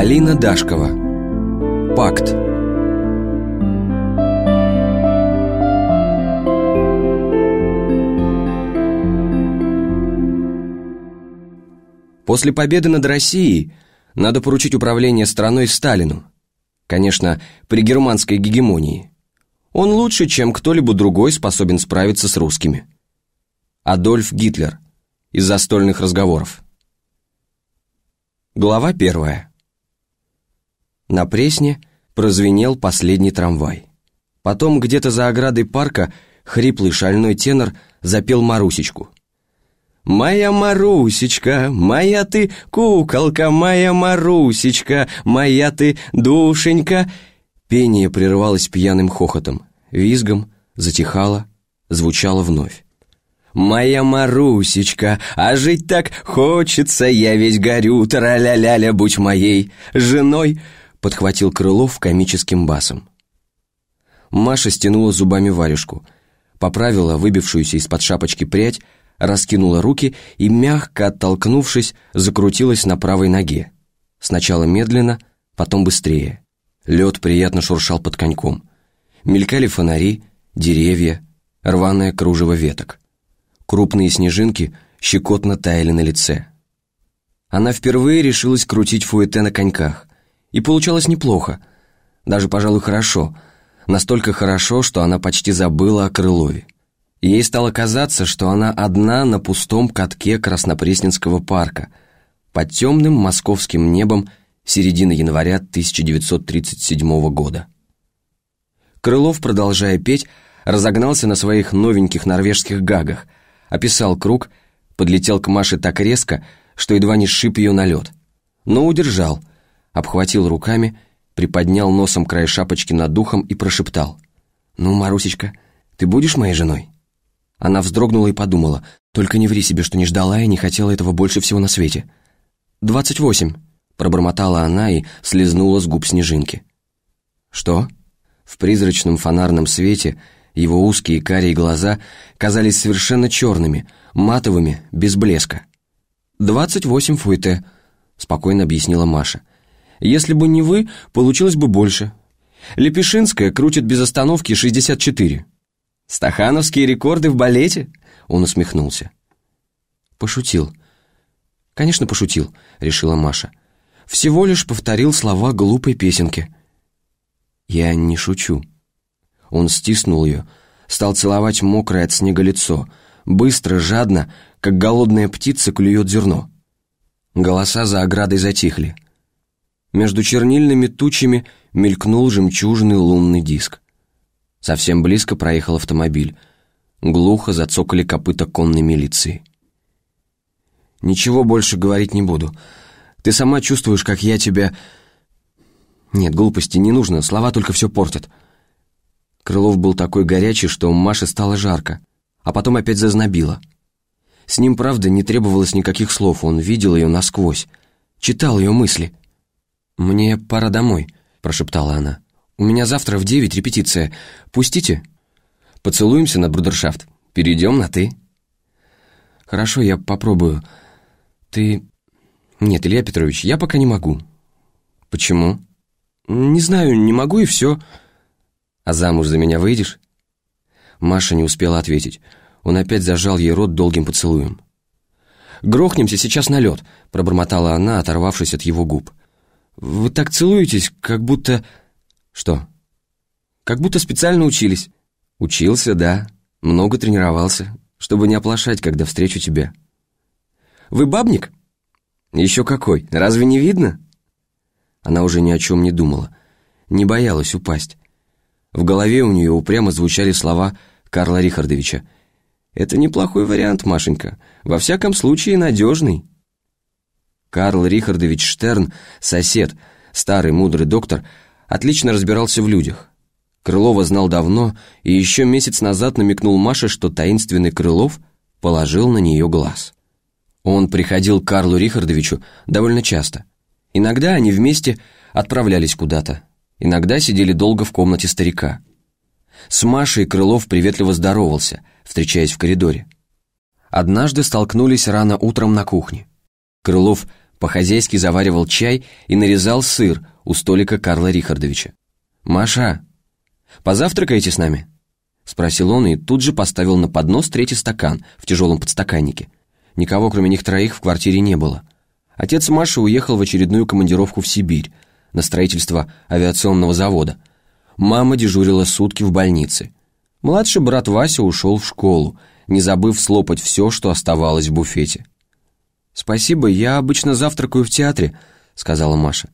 Полина Дашкова. Пакт. После победы над Россией надо поручить управление страной Сталину. Конечно, при германской гегемонии. Он лучше, чем кто-либо другой способен справиться с русскими. Адольф Гитлер. Из застольных разговоров. Глава первая. На Пресне прозвенел последний трамвай. Потом где-то за оградой парка хриплый шальной тенор запел «Марусечку». «Моя Марусечка, моя ты куколка, моя Марусечка, моя ты душенька!» Пение прервалось пьяным хохотом, визгом, затихало, звучало вновь. «Моя Марусечка, а жить так хочется, я весь горю, тра-ля-ля-ля, будь моей женой, подхватил Крылов комическим басом. Маша стянула зубами варежку, поправила выбившуюся из-под шапочки прядь, раскинула руки и, мягко оттолкнувшись, закрутилась на правой ноге. Сначала медленно, потом быстрее. Лед приятно шуршал под коньком. Мелькали фонари, деревья, рваное кружево веток. Крупные снежинки щекотно таяли на лице. Она впервые решилась крутить фуэте на коньках. И получалось неплохо. Даже, пожалуй, хорошо. Настолько хорошо, что она почти забыла о Крылове. Ей стало казаться, что она одна на пустом катке Краснопресненского парка под темным московским небом середины января 1937 года. Крылов, продолжая петь, разогнался на своих новеньких норвежских гагах, описал круг, подлетел к Маше так резко, что едва не сшиб ее на лед. Но удержал — обхватил руками, приподнял носом край шапочки над духом и прошептал. «Ну, Марусечка, ты будешь моей женой?» Она вздрогнула и подумала. «Только не ври себе, что не ждала и не хотела этого больше всего на свете». «Двадцать восемь», — пробормотала она и слезнула с губ снежинки. «Что?» В призрачном фонарном свете его узкие карие глаза казались совершенно черными, матовыми, без блеска. «Двадцать восемь фуйте», — спокойно объяснила Маша. Если бы не вы, получилось бы больше. Лепешинская крутит без остановки 64. «Стахановские рекорды в балете?» Он усмехнулся. «Пошутил». «Конечно, пошутил», — решила Маша. «Всего лишь повторил слова глупой песенки». «Я не шучу». Он стиснул ее, стал целовать мокрое от снега лицо, быстро, жадно, как голодная птица клюет зерно. Голоса за оградой затихли. Между чернильными тучами мелькнул жемчужный лунный диск. Совсем близко проехал автомобиль. Глухо зацокали копыта конной милиции. «Ничего больше говорить не буду. Ты сама чувствуешь, как я тебя...» «Нет, глупости не нужно, слова только все портят». Крылов был такой горячий, что у Маши стало жарко, а потом опять зазнобило. С ним, правда, не требовалось никаких слов, он видел ее насквозь, читал ее мысли — «Мне пора домой», — прошептала она. «У меня завтра в девять репетиция. Пустите?» «Поцелуемся на брудершафт. Перейдем на «ты». «Хорошо, я попробую. Ты...» «Нет, Илья Петрович, я пока не могу». «Почему?» «Не знаю, не могу и все». «А замуж за меня выйдешь?» Маша не успела ответить. Он опять зажал ей рот долгим поцелуем. «Грохнемся сейчас на лед», — пробормотала она, оторвавшись от его губ. Вы так целуетесь, как будто...» «Что?» «Как будто специально учились». «Учился, да. Много тренировался, чтобы не оплошать, когда встречу тебя». «Вы бабник?» «Еще какой. Разве не видно?» Она уже ни о чем не думала, не боялась упасть. В голове у нее упрямо звучали слова Карла Рихардовича. «Это неплохой вариант, Машенька. Во всяком случае, надежный». Карл Рихардович Штерн, сосед, старый мудрый доктор, отлично разбирался в людях. Крылова знал давно и еще месяц назад намекнул Маше, что таинственный Крылов положил на нее глаз. Он приходил к Карлу Рихардовичу довольно часто. Иногда они вместе отправлялись куда-то, иногда сидели долго в комнате старика. С Машей Крылов приветливо здоровался, встречаясь в коридоре. Однажды столкнулись рано утром на кухне. Крылов по-хозяйски заваривал чай и нарезал сыр у столика Карла Рихардовича. «Маша, позавтракаете с нами?» Спросил он и тут же поставил на поднос третий стакан в тяжелом подстаканнике. Никого, кроме них троих, в квартире не было. Отец Маши уехал в очередную командировку в Сибирь на строительство авиационного завода. Мама дежурила сутки в больнице. Младший брат Вася ушел в школу, не забыв слопать все, что оставалось в буфете. «Спасибо, я обычно завтракаю в театре», — сказала Маша.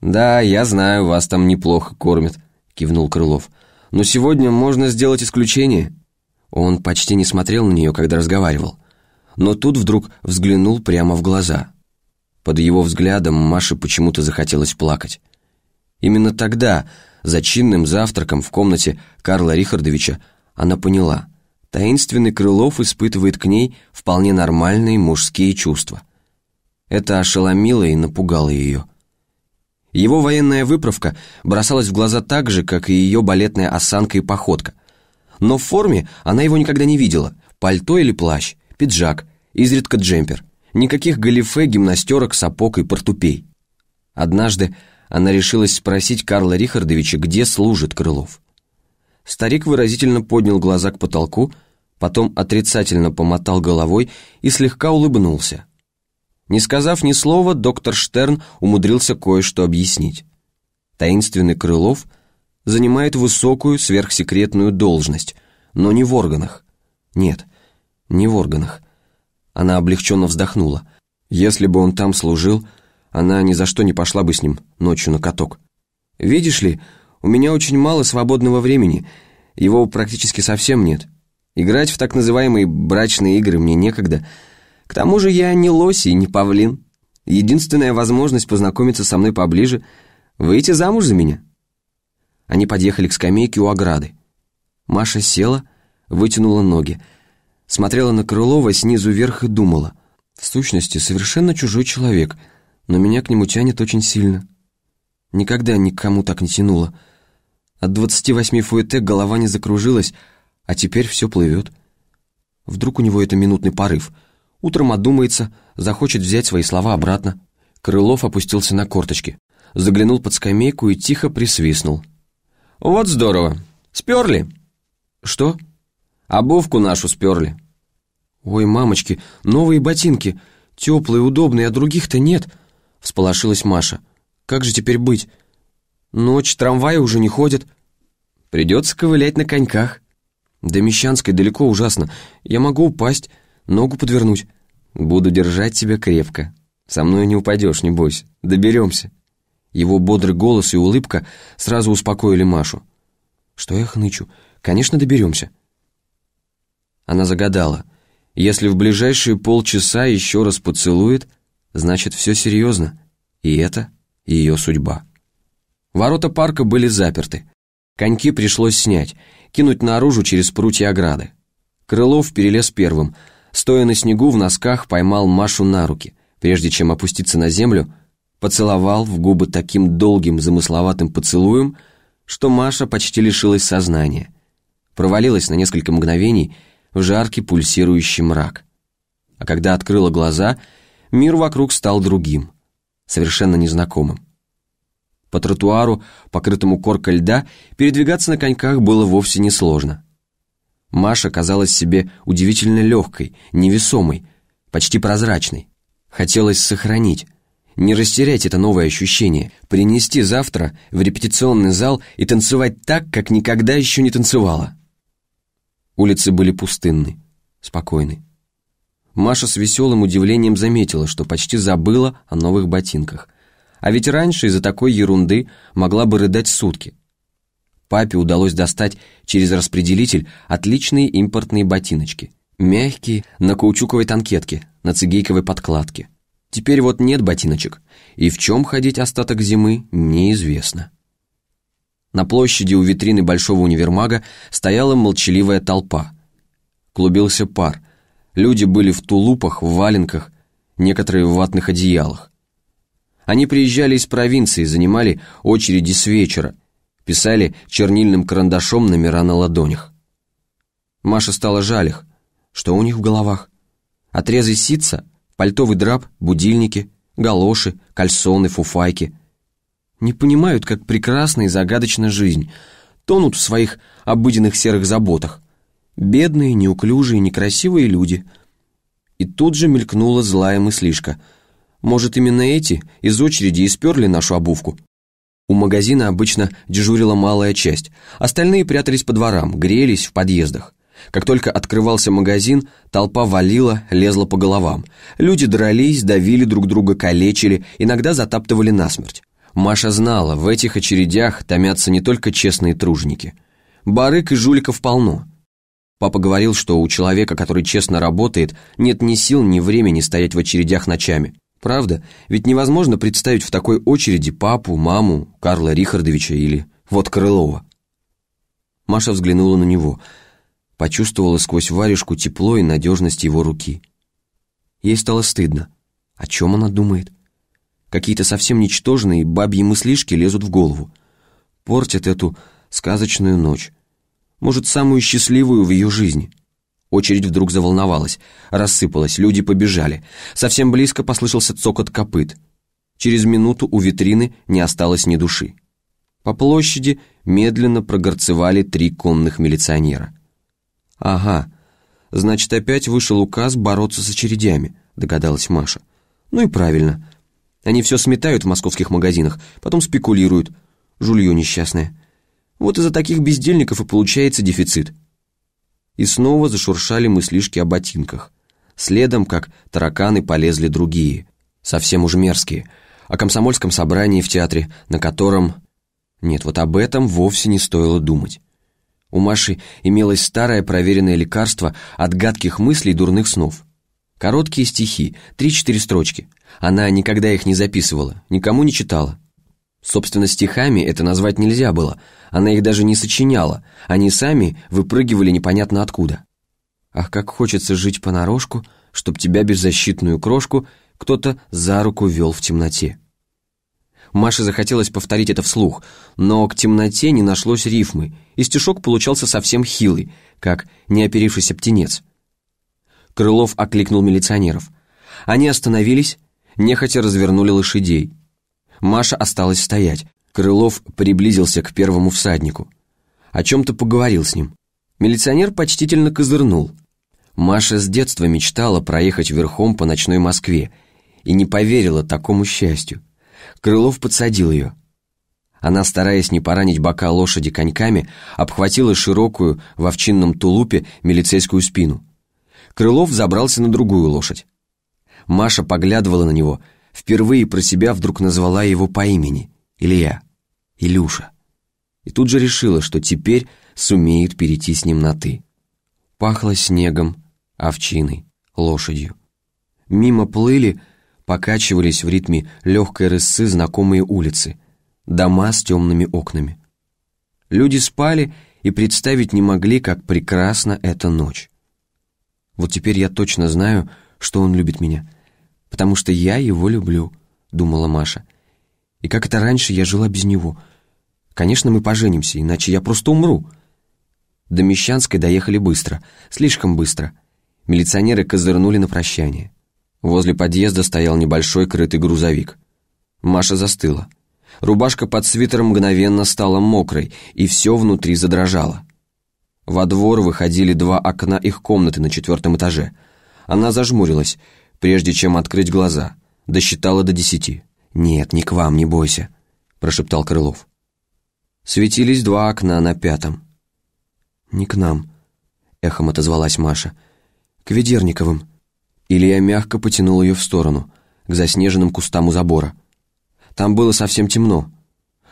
«Да, я знаю, вас там неплохо кормят», — кивнул Крылов. «Но сегодня можно сделать исключение». Он почти не смотрел на нее, когда разговаривал. Но тут вдруг взглянул прямо в глаза. Под его взглядом Маше почему-то захотелось плакать. Именно тогда, за чинным завтраком в комнате Карла Рихардовича, она поняла — Таинственный Крылов испытывает к ней вполне нормальные мужские чувства. Это ошеломило и напугало ее. Его военная выправка бросалась в глаза так же, как и ее балетная осанка и походка. Но в форме она его никогда не видела. Пальто или плащ, пиджак, изредка джемпер. Никаких галифе, гимнастерок, сапог и портупей. Однажды она решилась спросить Карла Рихардовича, где служит Крылов. Старик выразительно поднял глаза к потолку, потом отрицательно помотал головой и слегка улыбнулся. Не сказав ни слова, доктор Штерн умудрился кое-что объяснить. Таинственный Крылов занимает высокую сверхсекретную должность, но не в органах. Нет, не в органах. Она облегченно вздохнула. Если бы он там служил, она ни за что не пошла бы с ним ночью на каток. «Видишь ли, у меня очень мало свободного времени, его практически совсем нет». Играть в так называемые брачные игры мне некогда. К тому же я не лось и не павлин. Единственная возможность познакомиться со мной поближе — выйти замуж за меня». Они подъехали к скамейке у ограды. Маша села, вытянула ноги, смотрела на Крылова снизу вверх и думала. «В сущности, совершенно чужой человек, но меня к нему тянет очень сильно. Никогда никому так не тянуло. От 28 фуэте голова не закружилась, а теперь все плывет. Вдруг у него это минутный порыв. Утром одумается, захочет взять свои слова обратно. Крылов опустился на корточки, заглянул под скамейку и тихо присвистнул. «Вот здорово! Сперли!» «Что?» «Обувку нашу сперли!» «Ой, мамочки, новые ботинки! Теплые, удобные, а других-то нет!» Всполошилась Маша. «Как же теперь быть? Ночь, трамваи уже не ходят. Придется ковылять на коньках». До Мещанской далеко ужасно. Я могу упасть, ногу подвернуть. Буду держать тебя крепко. Со мной не упадешь, не бойся. Доберемся». Его бодрый голос и улыбка сразу успокоили Машу. «Что я хнычу? Конечно, доберемся». Она загадала. «Если в ближайшие полчаса еще раз поцелует, значит, все серьезно. И это ее судьба». Ворота парка были заперты. Коньки пришлось снять, кинуть наружу через прутья ограды. Крылов перелез первым, стоя на снегу в носках, поймал Машу на руки, прежде чем опуститься на землю, поцеловал в губы таким долгим замысловатым поцелуем, что Маша почти лишилась сознания, провалилась на несколько мгновений в жаркий пульсирующий мрак. А когда открыла глаза, мир вокруг стал другим, совершенно незнакомым. По тротуару, покрытому коркой льда, передвигаться на коньках было вовсе несложно. Маша казалась себе удивительно легкой, невесомой, почти прозрачной. Хотелось сохранить, не растерять это новое ощущение, принести завтра в репетиционный зал и танцевать так, как никогда еще не танцевала. Улицы были пустынны, спокойны. Маша с веселым удивлением заметила, что почти забыла о новых ботинках. А ведь раньше из-за такой ерунды могла бы рыдать сутки. Папе удалось достать через распределитель отличные импортные ботиночки. Мягкие, на каучуковой танкетке, на цигейковой подкладке. Теперь вот нет ботиночек, и в чем ходить остаток зимы неизвестно. На площади у витрины большого универмага стояла молчаливая толпа. Клубился пар. Люди были в тулупах, в валенках, некоторые в ватных одеялах. Они приезжали из провинции, занимали очереди с вечера, писали чернильным карандашом номера на ладонях. Маша стала жаль их. Что у них в головах? Отрезы ситца, пальтовый драп, будильники, галоши, кальсоны, фуфайки. Не понимают, как прекрасна и загадочна жизнь. Тонут в своих обыденных серых заботах. Бедные, неуклюжие, некрасивые люди. И тут же мелькнула злая мыслишка — может, именно эти из очереди и сперли нашу обувку? У магазина обычно дежурила малая часть. Остальные прятались по дворам, грелись в подъездах. Как только открывался магазин, толпа валила, лезла по головам. Люди дрались, давили друг друга, калечили, иногда затаптывали насмерть. Маша знала, в этих очередях томятся не только честные труженики. Барык и жуликов полно. Папа говорил, что у человека, который честно работает, нет ни сил, ни времени стоять в очередях ночами. Правда, ведь невозможно представить в такой очереди папу, маму, Карла Рихардовича или вот Крылова. Маша взглянула на него, почувствовала сквозь варежку тепло и надежность его руки. Ей стало стыдно. О чем она думает? Какие-то совсем ничтожные бабьи мыслишки лезут в голову. Портят эту сказочную ночь. Может, самую счастливую в ее жизни — Очередь вдруг заволновалась, рассыпалась, люди побежали. Совсем близко послышался цокот копыт. Через минуту у витрины не осталось ни души. По площади медленно прогорцевали три конных милиционера. «Ага, значит, опять вышел указ бороться с очередями», — догадалась Маша. «Ну и правильно. Они все сметают в московских магазинах, потом спекулируют. Жулье несчастное. Вот из-за таких бездельников и получается дефицит». И снова зашуршали мыслишки о ботинках. Следом, как тараканы, полезли другие, совсем уж мерзкие, о комсомольском собрании в театре, на котором... Нет, вот об этом вовсе не стоило думать. У Маши имелось старое проверенное лекарство от гадких мыслей и дурных снов. Короткие стихи, три-четыре строчки. Она никогда их не записывала, никому не читала. Собственно, стихами это назвать нельзя было, она их даже не сочиняла, они сами выпрыгивали непонятно откуда. Ах, как хочется жить понарошку, чтоб тебя беззащитную крошку кто-то за руку вел в темноте. Маше захотелось повторить это вслух, но к темноте не нашлось рифмы, и стишок получался совсем хилый, как неоперившийся птенец. Крылов окликнул милиционеров. Они остановились, нехотя развернули лошадей — Маша осталась стоять. Крылов приблизился к первому всаднику. О чем-то поговорил с ним. Милиционер почтительно козырнул. Маша с детства мечтала проехать верхом по ночной Москве и не поверила такому счастью. Крылов подсадил ее. Она, стараясь не поранить бока лошади коньками, обхватила широкую в овчинном тулупе милицейскую спину. Крылов забрался на другую лошадь. Маша поглядывала на него – впервые про себя вдруг назвала его по имени — Илья, Илюша. И тут же решила, что теперь сумеет перейти с ним на «ты». Пахло снегом, овчиной, лошадью. Мимо плыли, покачивались в ритме легкой рысы знакомые улицы, дома с темными окнами. Люди спали и представить не могли, как прекрасна эта ночь. Вот теперь я точно знаю, что он любит меня — потому что я его люблю», — думала Маша. «И как это раньше я жила без него? Конечно, мы поженимся, иначе я просто умру». До Мещанской доехали быстро, слишком быстро. Милиционеры козырнули на прощание. Возле подъезда стоял небольшой крытый грузовик. Маша застыла. Рубашка под свитером мгновенно стала мокрой, и все внутри задрожало. Во двор выходили два окна их комнаты на четвертом этаже. Она зажмурилась — прежде чем открыть глаза. Досчитала до десяти. «Нет, не к вам, не бойся», — прошептал Крылов. Светились два окна на пятом. «Не к нам», — эхом отозвалась Маша. «К Ведерниковым». Илья мягко потянул ее в сторону, к заснеженным кустам у забора. Там было совсем темно.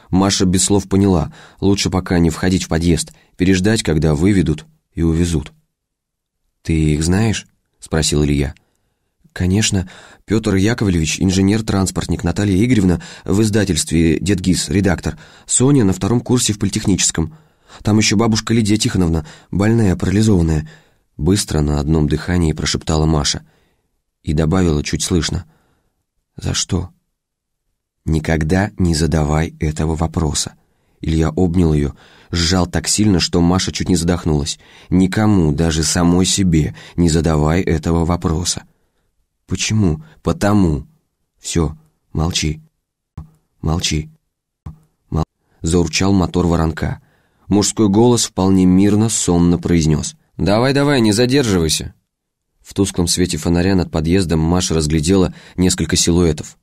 Маша без слов поняла, лучше пока не входить в подъезд, переждать, когда выведут и увезут. «Ты их знаешь?» — спросил Илья. Конечно. Петр Яковлевич, инженер-транспортник, Наталья Игоревна в издательстве «Дедгиз», редактор. Соня на втором курсе в политехническом. Там еще бабушка Лидия Тихоновна, больная, парализованная. Быстро на одном дыхании прошептала Маша. И добавила чуть слышно. «За что?» «Никогда не задавай этого вопроса». Илья обнял ее, сжал так сильно, что Маша чуть не задохнулась. «Никому, даже самой себе, не задавай этого вопроса». Почему? Потому. Все, молчи. Молчи. Мол... Заурчал мотор воронка. Мужской голос вполне мирно, сонно произнес. «Давай, давай, не задерживайся!» В тусклом свете фонаря над подъездом Маша разглядела несколько силуэтов.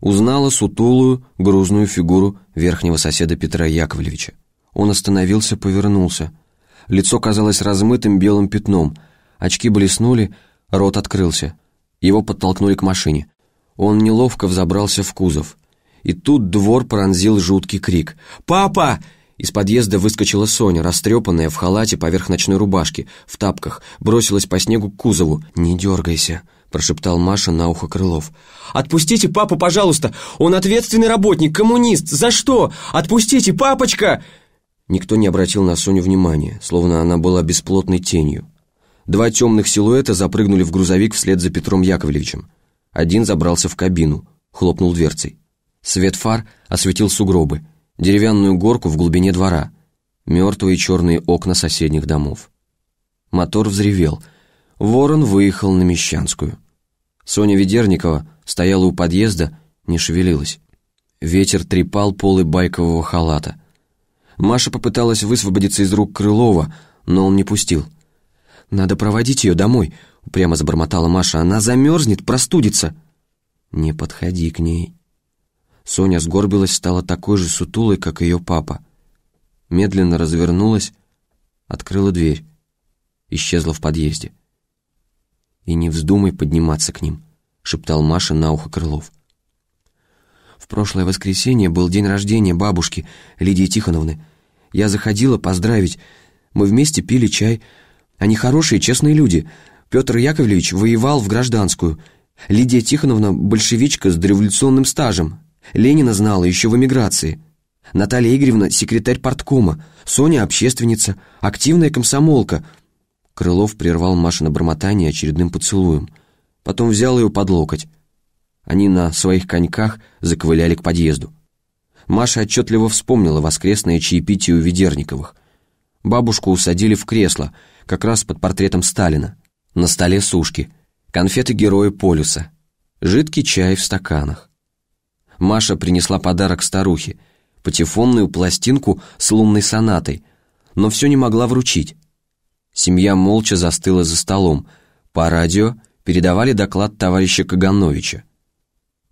Узнала сутулую, грузную фигуру верхнего соседа Петра Яковлевича. Он остановился, повернулся. Лицо казалось размытым белым пятном. Очки блеснули, рот открылся. Его подтолкнули к машине. Он неловко взобрался в кузов. И тут двор пронзил жуткий крик. «Папа!» Из подъезда выскочила Соня, растрепанная, в халате поверх ночной рубашки, в тапках, бросилась по снегу к кузову. «Не дергайся», — прошептал Маша на ухо Крылов. «Отпустите папу, пожалуйста! Он ответственный работник, коммунист! За что? Отпустите, папочка!» Никто не обратил на Соню внимания, словно она была бесплотной тенью. Два темных силуэта запрыгнули в грузовик вслед за Петром Яковлевичем. Один забрался в кабину, хлопнул дверцей. Свет фар осветил сугробы, деревянную горку в глубине двора, мертвые черные окна соседних домов. Мотор взревел. Ворон выехал на Мещанскую. Соня Ведерникова стояла у подъезда, не шевелилась. Ветер трепал полы байкового халата. Маша попыталась высвободиться из рук Крылова, но он не пустил — «Надо проводить ее домой», — упрямо забормотала Маша. «Она замерзнет, простудится». «Не подходи к ней». Соня сгорбилась, стала такой же сутулой, как ее папа. Медленно развернулась, открыла дверь. Исчезла в подъезде. «И не вздумай подниматься к ним», — шептал Маша на ухо Крылов. «В прошлое воскресенье был день рождения бабушки Лидии Тихоновны. Я заходила поздравить. Мы вместе пили чай». Они хорошие, честные люди. Петр Яковлевич воевал в гражданскую. Лидия Тихоновна – большевичка с дореволюционным стажем. Ленина знала еще в эмиграции. Наталья Игоревна – секретарь парткома. Соня – общественница, активная комсомолка. Крылов прервал Машина бормотание очередным поцелуем. Потом взял ее под локоть. Они на своих коньках заковыляли к подъезду. Маша отчетливо вспомнила воскресное чаепитие у Ведерниковых. Бабушку усадили в кресло – как раз под портретом Сталина. На столе сушки, конфеты героя полюса, жидкий чай в стаканах. Маша принесла подарок старухе, патефонную пластинку с лунной сонатой, но все не могла вручить. Семья молча застыла за столом. По радио передавали доклад товарища Кагановича.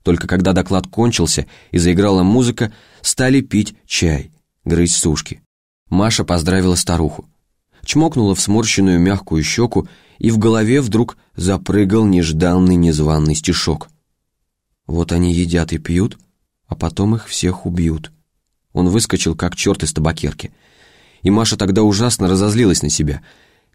Только когда доклад кончился и заиграла музыка, стали пить чай, грызть сушки. Маша поздравила старуху чмокнула в сморщенную мягкую щеку, и в голове вдруг запрыгал нежданный незваный стишок. «Вот они едят и пьют, а потом их всех убьют». Он выскочил, как черт из табакерки. И Маша тогда ужасно разозлилась на себя.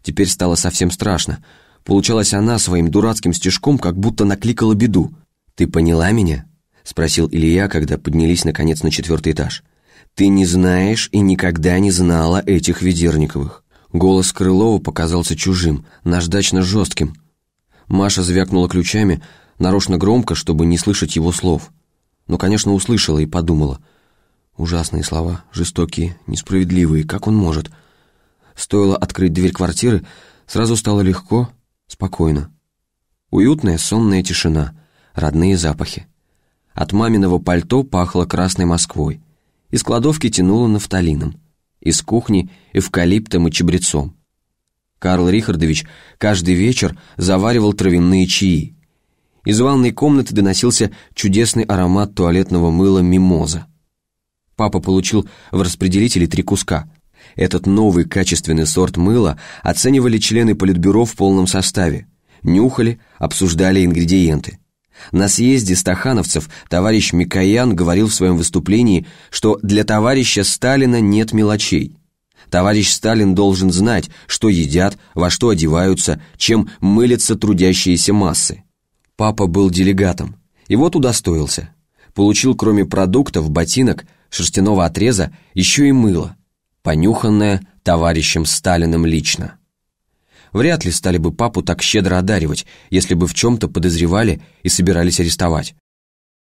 Теперь стало совсем страшно. Получалось, она своим дурацким стишком как будто накликала беду. «Ты поняла меня?» — спросил Илья, когда поднялись наконец на четвертый этаж. «Ты не знаешь и никогда не знала этих Ведерниковых. Голос Крылова показался чужим, наждачно-жестким. Маша звякнула ключами, нарочно громко, чтобы не слышать его слов. Но, конечно, услышала и подумала. Ужасные слова, жестокие, несправедливые, как он может? Стоило открыть дверь квартиры, сразу стало легко, спокойно. Уютная сонная тишина, родные запахи. От маминого пальто пахло красной Москвой. Из кладовки тянуло нафталином из кухни эвкалиптом и чабрецом. Карл Рихардович каждый вечер заваривал травяные чаи. Из ванной комнаты доносился чудесный аромат туалетного мыла «Мимоза». Папа получил в распределителе три куска. Этот новый качественный сорт мыла оценивали члены политбюро в полном составе. Нюхали, обсуждали ингредиенты. На съезде стахановцев товарищ Микоян говорил в своем выступлении, что для товарища Сталина нет мелочей. Товарищ Сталин должен знать, что едят, во что одеваются, чем мылятся трудящиеся массы. Папа был делегатом, и вот удостоился. Получил кроме продуктов, ботинок, шерстяного отреза, еще и мыло, понюханное товарищем Сталиным лично вряд ли стали бы папу так щедро одаривать, если бы в чем-то подозревали и собирались арестовать.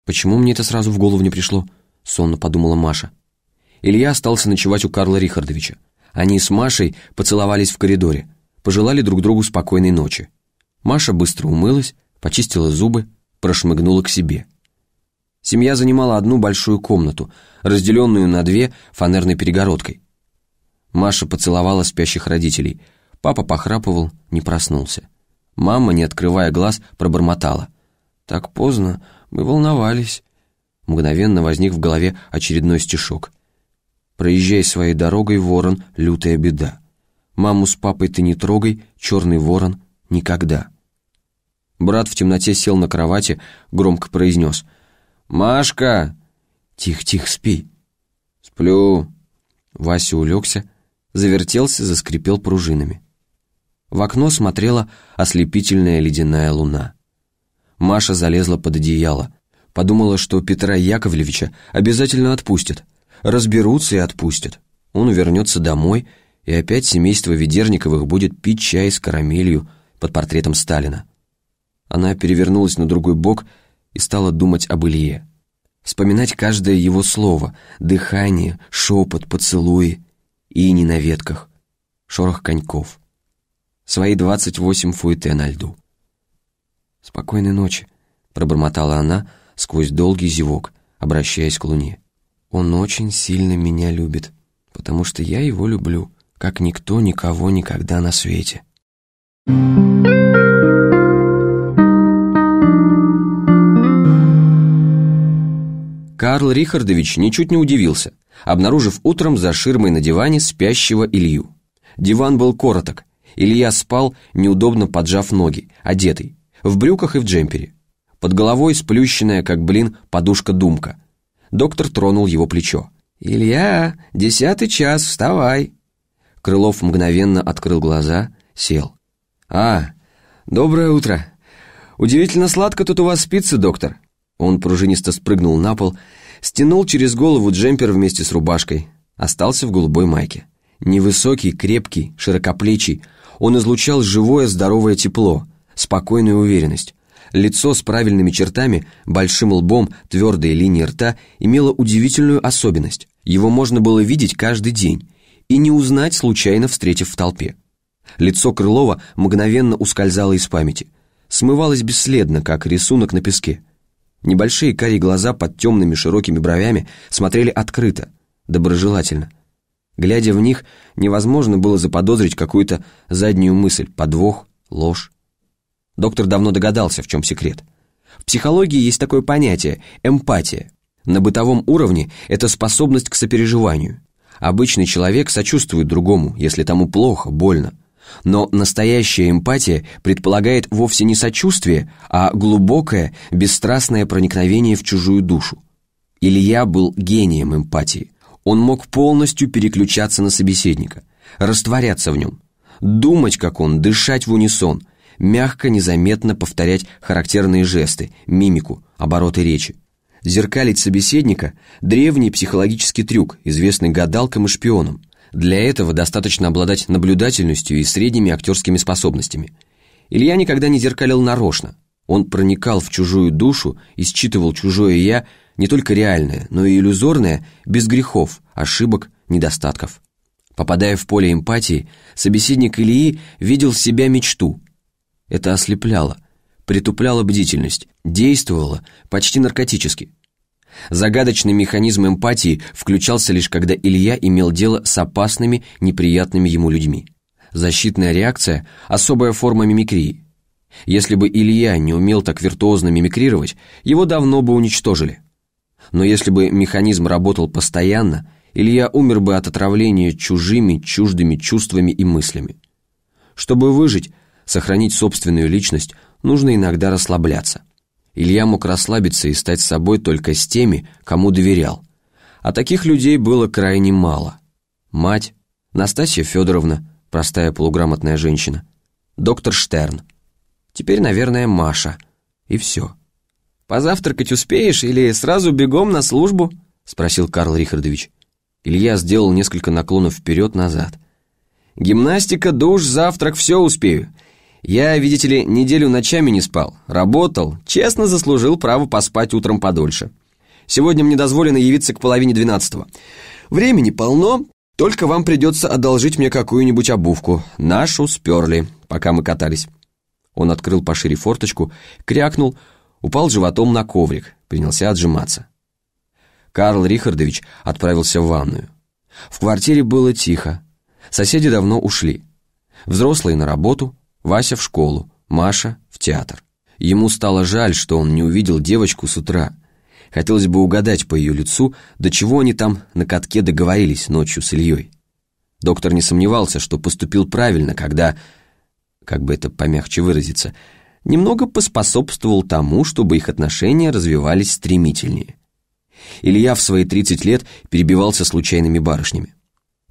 «Почему мне это сразу в голову не пришло?» — сонно подумала Маша. Илья остался ночевать у Карла Рихардовича. Они с Машей поцеловались в коридоре, пожелали друг другу спокойной ночи. Маша быстро умылась, почистила зубы, прошмыгнула к себе. Семья занимала одну большую комнату, разделенную на две фанерной перегородкой. Маша поцеловала спящих родителей — Папа похрапывал, не проснулся. Мама, не открывая глаз, пробормотала. «Так поздно, мы волновались». Мгновенно возник в голове очередной стишок. «Проезжай своей дорогой, ворон, лютая беда. Маму с папой ты не трогай, черный ворон, никогда». Брат в темноте сел на кровати, громко произнес. «Машка!» «Тихо-тихо, спи». «Сплю». Вася улегся, завертелся, заскрипел пружинами. В окно смотрела ослепительная ледяная луна. Маша залезла под одеяло. Подумала, что Петра Яковлевича обязательно отпустят. Разберутся и отпустят. Он вернется домой, и опять семейство Ведерниковых будет пить чай с карамелью под портретом Сталина. Она перевернулась на другой бок и стала думать об Илье. Вспоминать каждое его слово, дыхание, шепот, поцелуи и не на ветках, шорох коньков свои двадцать восемь фуэте на льду. «Спокойной ночи», — пробормотала она сквозь долгий зевок, обращаясь к Луне. «Он очень сильно меня любит, потому что я его люблю, как никто никого никогда на свете». Карл Рихардович ничуть не удивился, обнаружив утром за ширмой на диване спящего Илью. Диван был короток, Илья спал, неудобно поджав ноги, одетый, в брюках и в джемпере. Под головой сплющенная, как блин, подушка-думка. Доктор тронул его плечо. «Илья, десятый час, вставай!» Крылов мгновенно открыл глаза, сел. «А, доброе утро! Удивительно сладко тут у вас спится, доктор!» Он пружинисто спрыгнул на пол, стянул через голову джемпер вместе с рубашкой, остался в голубой майке. Невысокий, крепкий, широкоплечий, он излучал живое здоровое тепло, спокойную уверенность. Лицо с правильными чертами, большим лбом, твердые линии рта имело удивительную особенность. Его можно было видеть каждый день и не узнать, случайно встретив в толпе. Лицо Крылова мгновенно ускользало из памяти, смывалось бесследно, как рисунок на песке. Небольшие карие глаза под темными широкими бровями смотрели открыто, доброжелательно. Глядя в них, невозможно было заподозрить какую-то заднюю мысль, подвох, ложь. Доктор давно догадался, в чем секрет. В психологии есть такое понятие – эмпатия. На бытовом уровне это способность к сопереживанию. Обычный человек сочувствует другому, если тому плохо, больно. Но настоящая эмпатия предполагает вовсе не сочувствие, а глубокое, бесстрастное проникновение в чужую душу. Илья был гением эмпатии. Он мог полностью переключаться на собеседника, растворяться в нем, думать, как он, дышать в унисон, мягко, незаметно повторять характерные жесты, мимику, обороты речи. Зеркалить собеседника – древний психологический трюк, известный гадалкам и шпионам. Для этого достаточно обладать наблюдательностью и средними актерскими способностями. Илья никогда не зеркалил нарочно – он проникал в чужую душу и считывал чужое «я» не только реальное, но и иллюзорное, без грехов, ошибок, недостатков. Попадая в поле эмпатии, собеседник Ильи видел в себя мечту. Это ослепляло, притупляло бдительность, действовало почти наркотически. Загадочный механизм эмпатии включался лишь когда Илья имел дело с опасными, неприятными ему людьми. Защитная реакция – особая форма мимикрии – если бы Илья не умел так виртуозно мимикрировать, его давно бы уничтожили. Но если бы механизм работал постоянно, Илья умер бы от отравления чужими, чуждыми чувствами и мыслями. Чтобы выжить, сохранить собственную личность, нужно иногда расслабляться. Илья мог расслабиться и стать собой только с теми, кому доверял. А таких людей было крайне мало. Мать, Настасья Федоровна, простая полуграмотная женщина, доктор Штерн – Теперь, наверное, Маша. И все. «Позавтракать успеешь или сразу бегом на службу?» — спросил Карл Рихардович. Илья сделал несколько наклонов вперед-назад. «Гимнастика, душ, завтрак, все успею. Я, видите ли, неделю ночами не спал, работал, честно заслужил право поспать утром подольше. Сегодня мне дозволено явиться к половине двенадцатого. Времени полно, только вам придется одолжить мне какую-нибудь обувку. Нашу сперли, пока мы катались». Он открыл пошире форточку, крякнул, упал животом на коврик, принялся отжиматься. Карл Рихардович отправился в ванную. В квартире было тихо. Соседи давно ушли. Взрослые на работу, Вася в школу, Маша в театр. Ему стало жаль, что он не увидел девочку с утра. Хотелось бы угадать по ее лицу, до чего они там на катке договорились ночью с Ильей. Доктор не сомневался, что поступил правильно, когда как бы это помягче выразиться, немного поспособствовал тому, чтобы их отношения развивались стремительнее. Илья в свои тридцать лет перебивался случайными барышнями.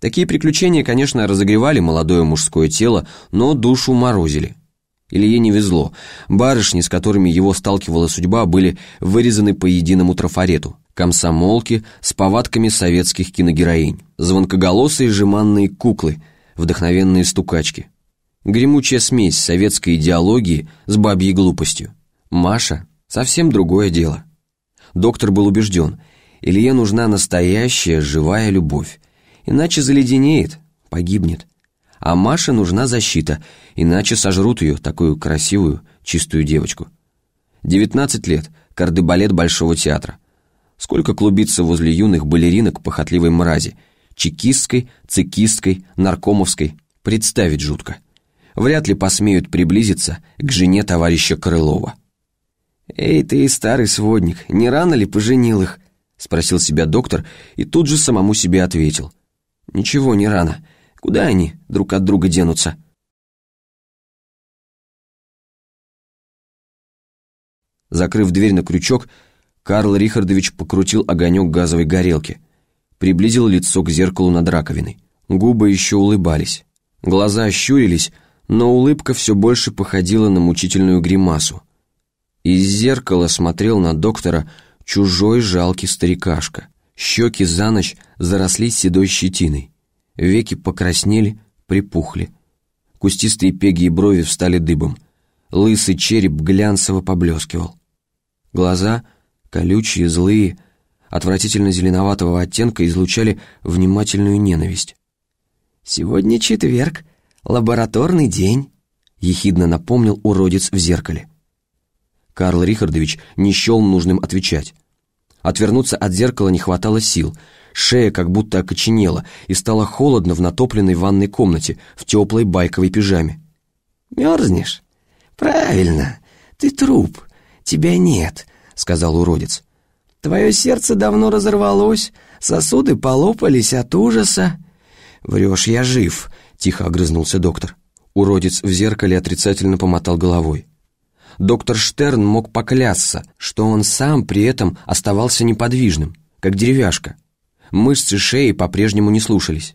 Такие приключения, конечно, разогревали молодое мужское тело, но душу морозили. Илье не везло. Барышни, с которыми его сталкивала судьба, были вырезаны по единому трафарету. Комсомолки с повадками советских киногероинь, звонкоголосые жеманные куклы, вдохновенные стукачки – Гремучая смесь советской идеологии с бабьей глупостью. Маша — совсем другое дело. Доктор был убежден, Илье нужна настоящая живая любовь, иначе заледенеет, погибнет. А Маше нужна защита, иначе сожрут ее, такую красивую, чистую девочку. 19 лет, кардебалет Большого театра. Сколько клубится возле юных балеринок похотливой мрази, чекистской, цикистской, наркомовской, представить жутко вряд ли посмеют приблизиться к жене товарища Крылова. «Эй, ты старый сводник, не рано ли поженил их?» — спросил себя доктор и тут же самому себе ответил. «Ничего, не рано. Куда они друг от друга денутся?» Закрыв дверь на крючок, Карл Рихардович покрутил огонек газовой горелки, приблизил лицо к зеркалу над раковиной. Губы еще улыбались, глаза щурились, но улыбка все больше походила на мучительную гримасу. Из зеркала смотрел на доктора чужой жалкий старикашка. Щеки за ночь заросли седой щетиной. Веки покраснели, припухли. Кустистые пеги и брови встали дыбом. Лысый череп глянцево поблескивал. Глаза, колючие, злые, отвратительно зеленоватого оттенка, излучали внимательную ненависть. «Сегодня четверг», лабораторный день», — ехидно напомнил уродец в зеркале. Карл Рихардович не счел нужным отвечать. Отвернуться от зеркала не хватало сил, шея как будто окоченела и стало холодно в натопленной ванной комнате в теплой байковой пижаме. «Мерзнешь? Правильно, ты труп, тебя нет», — сказал уродец. «Твое сердце давно разорвалось, сосуды полопались от ужаса». «Врешь, я жив», — тихо огрызнулся доктор. Уродец в зеркале отрицательно помотал головой. Доктор Штерн мог поклясться, что он сам при этом оставался неподвижным, как деревяшка. Мышцы шеи по-прежнему не слушались.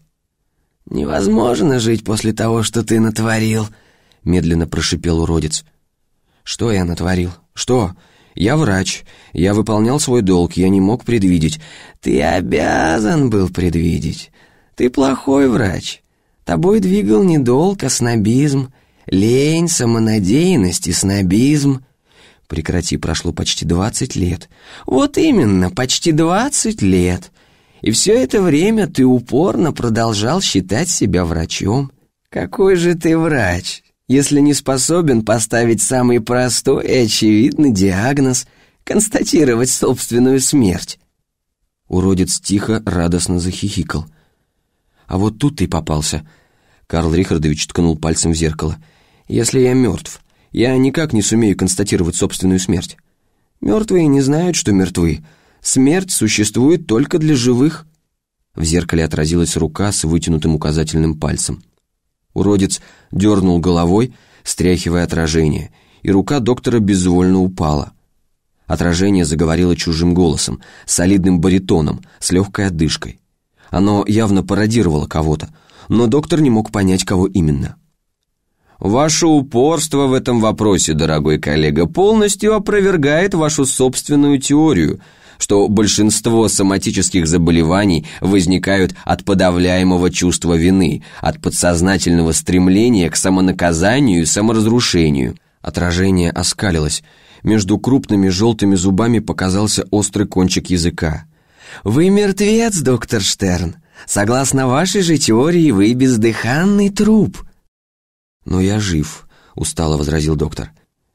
«Невозможно жить после того, что ты натворил», — медленно прошипел уродец. «Что я натворил? Что? Я врач. Я выполнял свой долг, я не мог предвидеть». «Ты обязан был предвидеть. Ты плохой врач. Тобой двигал недолг, а снобизм. Лень, самонадеянность и снобизм. Прекрати, прошло почти двадцать лет. Вот именно, почти двадцать лет. И все это время ты упорно продолжал считать себя врачом. Какой же ты врач, если не способен поставить самый простой и очевидный диагноз — констатировать собственную смерть? Уродец тихо, радостно захихикал — а вот тут ты попался». Карл Рихардович ткнул пальцем в зеркало. «Если я мертв, я никак не сумею констатировать собственную смерть. Мертвые не знают, что мертвы. Смерть существует только для живых». В зеркале отразилась рука с вытянутым указательным пальцем. Уродец дернул головой, стряхивая отражение, и рука доктора безвольно упала. Отражение заговорило чужим голосом, солидным баритоном, с легкой одышкой. Оно явно пародировало кого-то, но доктор не мог понять, кого именно. Ваше упорство в этом вопросе, дорогой коллега, полностью опровергает вашу собственную теорию, что большинство соматических заболеваний возникают от подавляемого чувства вины, от подсознательного стремления к самонаказанию и саморазрушению. Отражение оскалилось. Между крупными желтыми зубами показался острый кончик языка. «Вы мертвец, доктор Штерн. Согласно вашей же теории, вы бездыханный труп». «Но я жив», — устало возразил доктор.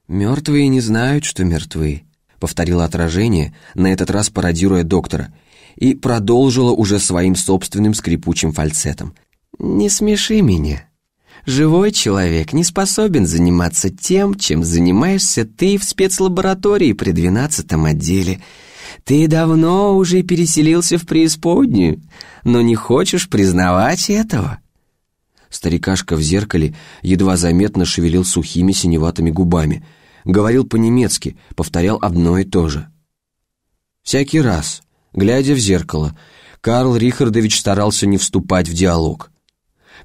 «Мертвые не знают, что мертвы», — повторила отражение, на этот раз пародируя доктора, и продолжила уже своим собственным скрипучим фальцетом. «Не смеши меня. Живой человек не способен заниматься тем, чем занимаешься ты в спецлаборатории при двенадцатом отделе». Ты давно уже переселился в преисподнюю, но не хочешь признавать этого». Старикашка в зеркале едва заметно шевелил сухими синеватыми губами, говорил по-немецки, повторял одно и то же. Всякий раз, глядя в зеркало, Карл Рихардович старался не вступать в диалог.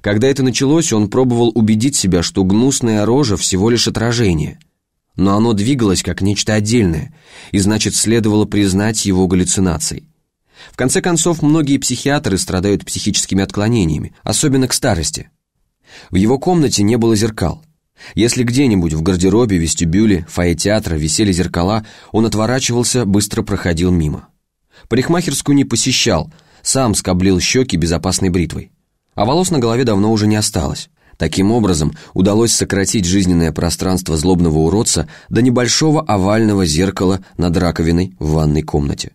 Когда это началось, он пробовал убедить себя, что гнусная рожа всего лишь отражение — но оно двигалось как нечто отдельное, и значит следовало признать его галлюцинацией. В конце концов, многие психиатры страдают психическими отклонениями, особенно к старости. В его комнате не было зеркал. Если где-нибудь в гардеробе, вестибюле, фойе театра висели зеркала, он отворачивался, быстро проходил мимо. Парикмахерскую не посещал, сам скоблил щеки безопасной бритвой. А волос на голове давно уже не осталось. Таким образом, удалось сократить жизненное пространство злобного уродца до небольшого овального зеркала над раковиной в ванной комнате.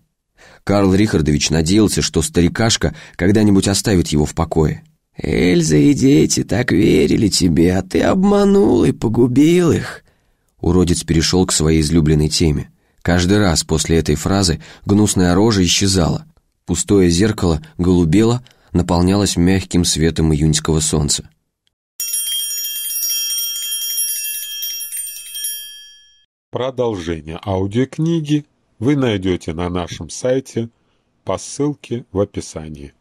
Карл Рихардович надеялся, что старикашка когда-нибудь оставит его в покое. «Эльза и дети так верили тебе, а ты обманул и погубил их», Уродец перешел к своей излюбленной теме. Каждый раз после этой фразы гнусная рожа исчезала. Пустое зеркало голубело, наполнялось мягким светом июньского солнца. Продолжение аудиокниги вы найдете на нашем сайте по ссылке в описании.